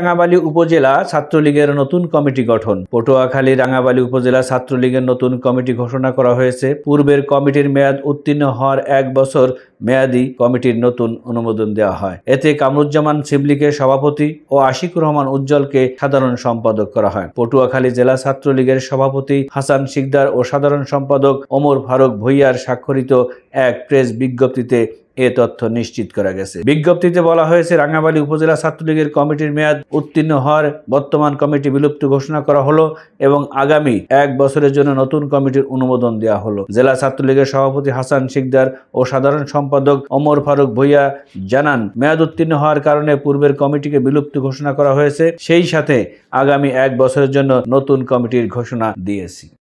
রাঙাবালি উপজেলা ছাত্রলীগের নতুন কমিটি গঠন পটুয়াখালী রাঙাবালি উপজেলা ছাত্রলীগের নতুন কমিটি ঘোষণা করা হয়েছে পূর্বের কমিটির মেয়াদ উত্তীর্ণ হওয়ার এক বছর মেয়াদি কমিটির নতুন অনুমোদন দেওয়া হয় এতে কামরুজ্জামান সিবলিকে সভাপতি ও আশিকুর রহমান উজ্জ্বলকে সাধারণ সম্পাদক করা হয় পটুয়াখালী জেলা ছাত্রলীগের সভাপতি হাসান শিকদার ও সাধারণ সম্পাদক ওমর ফারুক ভৈয়ার স্বাক্ষরিত এক প্রেস বিজ্ঞপ্তিতে এ তথ্য নিশ্চিত করা গেছে বিজ্ঞপ্তিতে বলা হয়েছে রাঙ্গাবালী উপজেলা ছাত্রলীগের কমিটির মেয়াদ উত্তীর্ণ হওয়ার বর্তমান কমিটি বিলুপ্ত ঘোষণা করা হলো এবং আগামী এক বছরের জন্য নতুন কমিটির অনুমোদন দেওয়া হলো জেলা ছাত্রলীগের সভাপতি হাসান শিকদার ও সাধারণ সম্পাদক ওমর ফারুক ভইয়া জানান মেয়াদ উত্তীর্ণ হওয়ার কারণে পূর্বের কমিটিকে বিলুপ্ত ঘোষণা করা হয়েছে সেই সাথে আগামী এক বছরের জন্য নতুন কমিটির ঘোষণা দিয়েছি